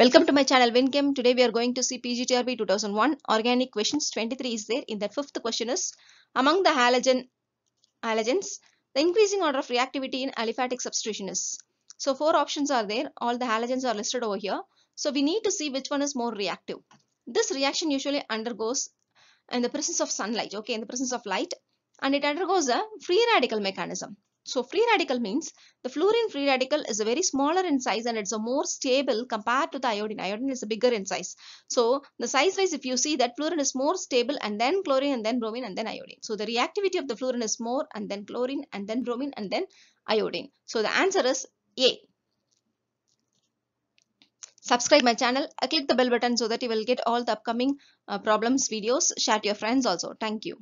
Welcome to my channel WinChem. Today we are going to see PGTRB 2001 organic questions 23 is there. In that fifth question is among the halogen halogens the increasing order of reactivity in aliphatic substitution is. So four options are there. All the halogens are listed over here. So we need to see which one is more reactive. This reaction usually undergoes in the presence of sunlight okay in the presence of light and it undergoes a free radical mechanism. So free radical means the fluorine free radical is a very smaller in size and it's a more stable compared to the iodine. Iodine is a bigger in size. So the size wise if you see that fluorine is more stable and then chlorine and then bromine and then iodine. So the reactivity of the fluorine is more and then chlorine and then bromine and then iodine. So the answer is A. Subscribe my channel. Uh, click the bell button so that you will get all the upcoming uh, problems videos. Share to your friends also. Thank you.